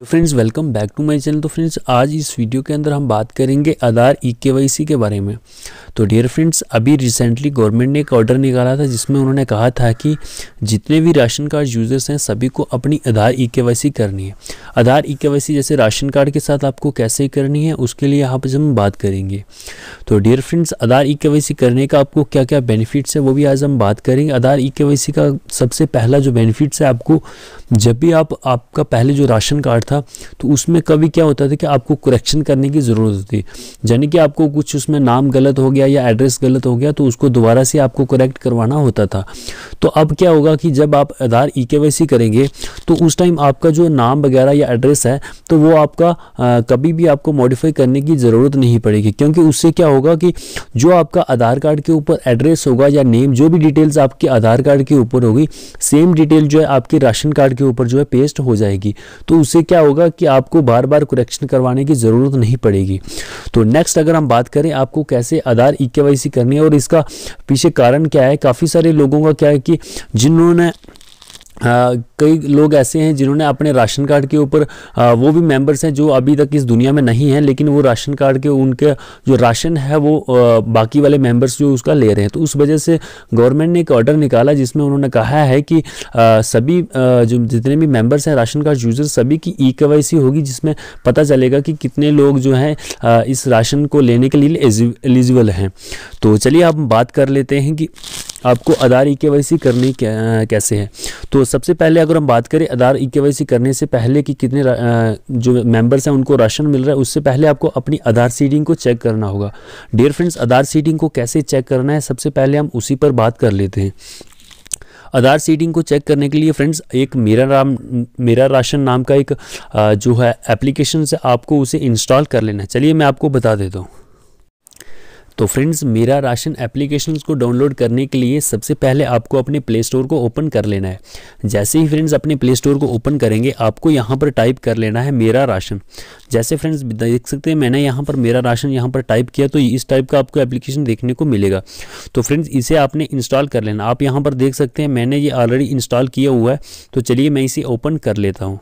तो friends welcome back to my channel तो friends आज इस वीडियो के अंदर हम बात करेंगे आधार ई e के के बारे में तो डियर फ्रेंड्स अभी रिसेंटली गवर्नमेंट ने एक ऑर्डर निकाला था जिसमें उन्होंने कहा था कि जितने भी राशन कार्ड यूज़र्स हैं सभी को अपनी आधार ई e करनी है आधार ई e जैसे राशन कार्ड के साथ आपको कैसे करनी है उसके लिए यहाँ पर हम बात करेंगे तो डियर फ्रेंड्स आधार ई करने का आपको क्या क्या बेनिफिट्स है वो भी आज हम बात करेंगे आधार ई का सबसे पहला जो बेनिफिट्स है आपको जब भी आप आपका पहले जो राशन कार्ड था तो उसमें कभी क्या होता था कि आपको करेक्शन करने की ज़रूरत होती यानी कि आपको कुछ उसमें नाम गलत हो गया या एड्रेस गलत हो गया तो उसको दोबारा से आपको करेक्ट करवाना होता था तो अब क्या होगा कि जब आप आधार ई e करेंगे तो उस टाइम आपका जो नाम वगैरह या एड्रेस है तो वो आपका आ, कभी भी आपको मॉडिफाई करने की ज़रूरत नहीं पड़ेगी क्योंकि उससे क्या होगा कि जो आपका आधार कार्ड के ऊपर एड्रेस होगा या नेम जो भी डिटेल्स आपके आधार कार्ड के ऊपर होगी सेम डिटेल जो है आपके राशन कार्ड के ऊपर जो है पेस्ट हो जाएगी तो उससे क्या क्या होगा कि आपको बार बार करेक्शन करवाने की ज़रूरत नहीं पड़ेगी तो नेक्स्ट अगर हम बात करें आपको कैसे आधार ई e करनी है और इसका पीछे कारण क्या है काफ़ी सारे लोगों का क्या है कि जिन्होंने कई लोग ऐसे हैं जिन्होंने अपने राशन कार्ड के ऊपर वो भी मेंबर्स हैं जो अभी तक इस दुनिया में नहीं हैं लेकिन वो राशन कार्ड के उनके जो राशन है वो आ, बाकी वाले मेंबर्स जो उसका ले रहे हैं तो उस वजह से गवर्नमेंट ने एक ऑर्डर निकाला जिसमें उन्होंने कहा है कि आ, सभी आ, जो जितने भी मेम्बर्स हैं राशन कार्ड यूज़र सभी की ई के होगी जिसमें पता चलेगा कि कितने लोग जो हैं इस राशन को लेने के लिए एलिजिबल हैं तो चलिए आप बात कर लेते हैं कि आपको आधार ई के वाई सी करनी कैसे है तो सबसे पहले अगर हम बात करें आधार ई के वाई सी करने से पहले कि कितने जो मेंबर्स हैं उनको राशन मिल रहा है उससे पहले आपको अपनी आधार सीडिंग को चेक करना होगा डियर फ्रेंड्स आधार सीडिंग को कैसे चेक करना है सबसे पहले हम उसी पर बात कर लेते हैं आधार सीडिंग को चेक करने के लिए फ्रेंड्स एक मेरा राम मेरा राशन नाम का एक जो है एप्लीकेशन से आपको उसे इंस्टॉल कर लेना है चलिए मैं आपको बता देता हूँ तो फ्रेंड्स मेरा राशन एप्लीकेशन को डाउनलोड करने के लिए सबसे पहले आपको अपने प्ले स्टोर को ओपन कर लेना है जैसे ही फ्रेंड्स अपने प्ले स्टोर को ओपन करेंगे आपको यहाँ पर टाइप कर लेना है मेरा राशन जैसे फ्रेंड्स देख सकते हैं मैंने यहाँ पर मेरा राशन यहाँ पर टाइप किया तो इस टाइप का आपको एप्लीकेशन देखने को मिलेगा तो फ्रेंड्स इसे आपने इंस्टॉल कर लेना आप यहाँ पर देख सकते हैं मैंने ये ऑलरेडी इंस्टॉल किया हुआ है तो चलिए मैं इसे ओपन कर लेता हूँ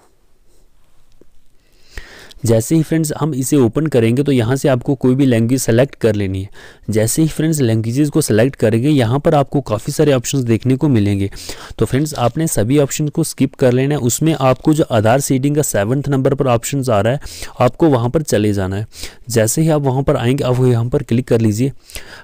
जैसे ही फ्रेंड्स हम इसे ओपन करेंगे तो यहाँ से आपको कोई भी लैंग्वेज सेलेक्ट कर लेनी है जैसे ही फ्रेंड्स लैंग्वेजेस को सेलेक्ट करेंगे यहाँ पर आपको काफ़ी सारे ऑप्शन देखने को मिलेंगे तो फ्रेंड्स आपने सभी ऑप्शन को स्किप कर लेना है उसमें आपको जो आधार सीडिंग का सेवन्थ नंबर पर ऑप्शन आ रहा है आपको वहाँ पर चले जाना है जैसे ही आप वहाँ पर आएंगे आप यहाँ पर क्लिक कर लीजिए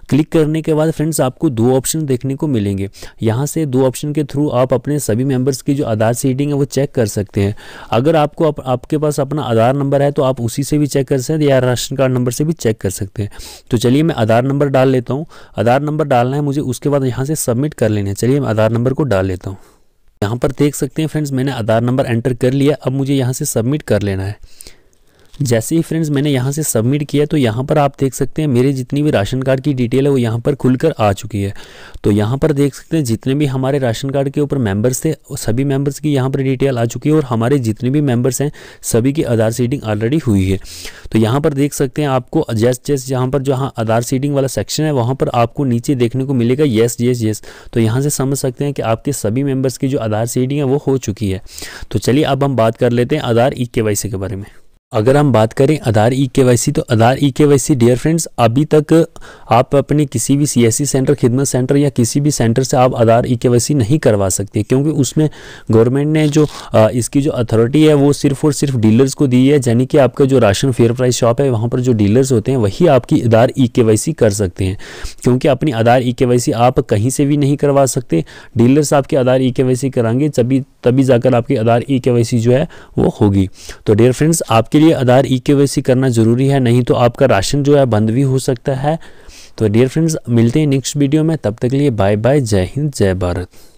क्लिक करने के बाद फ्रेंड्स आपको दो ऑप्शन देखने को मिलेंगे यहाँ से दो ऑप्शन के थ्रू आप अपने सभी मेंबर्स की जो आधार सीडिंग है वो चेक कर सकते हैं अगर आपको आप, आपके पास अपना आधार नंबर है है तो आप उसी से भी चेक कर सकते हैं या राशन कार्ड नंबर से भी चेक कर सकते हैं तो चलिए मैं आधार नंबर डाल लेता हूँ आधार नंबर डालना है मुझे उसके बाद यहाँ से सबमिट कर लेना है चलिए मैं आधार नंबर को डाल लेता हूँ यहाँ पर देख सकते हैं फ्रेंड्स मैंने आधार नंबर एंटर कर लिया अब मुझे यहाँ से सबमिट कर लेना है जैसे ही फ्रेंड्स मैंने यहाँ से सबमिट किया तो यहाँ पर आप देख सकते हैं मेरे जितनी भी राशन कार्ड की डिटेल है वो यहाँ पर खुलकर आ चुकी है तो यहाँ पर देख सकते हैं जितने भी हमारे राशन कार्ड के ऊपर मेंबर्स थे सभी मेंबर्स की यहाँ पर डिटेल आ चुकी है और हमारे जितने भी मेंबर्स हैं सभी की आधार सीडिंग ऑलरेडी हुई है तो यहाँ पर देख सकते हैं आपको जैस जैस यहाँ पर जहाँ आधार सीडिंग वाला सेक्शन है वहाँ पर आपको नीचे देखने को मिलेगा येस येस येस तो यहाँ से समझ सकते हैं कि आपके सभी मेम्बर्स की जो आधार सीडिंग है वो हो चुकी है तो चलिए अब हम बात कर लेते हैं आधार ई के के बारे में अगर हम बात करें आधार ई के वाई सी तो आधार ई के वाई सी डियर फ्रेंड्स अभी तक आप अपने किसी भी सी एस सी सेंटर खिदमत सेंटर या किसी भी सेंटर से आप आधार ई के वाई सी नहीं करवा सकते क्योंकि उसमें गवर्नमेंट ने जो इसकी जो अथॉरिटी है वो सिर्फ और सिर्फ डीलर्स को दी है यानी कि आपका जो राशन फेयर प्राइस शॉप है वहाँ पर जो डीलर्स होते हैं वही आपकी आधार ई के वाई सी कर सकते हैं क्योंकि अपनी आधार ई के वाई सी आप कहीं से भी नहीं करवा सकते डीलर्स आपके आधार ई e के वाई सी कराएंगे तभी तभी जाकर आपकी आधार ई के वाई सी जो है वो होगी तो डियर फ्रेंड्स आपके लिए आधार ई e के करना ज़रूरी है नहीं तो आपका राशन जो है बंद भी हो सकता है तो डियर फ्रेंड्स मिलते हैं नेक्स्ट वीडियो में तब तक के लिए बाय बाय जय हिंद जय भारत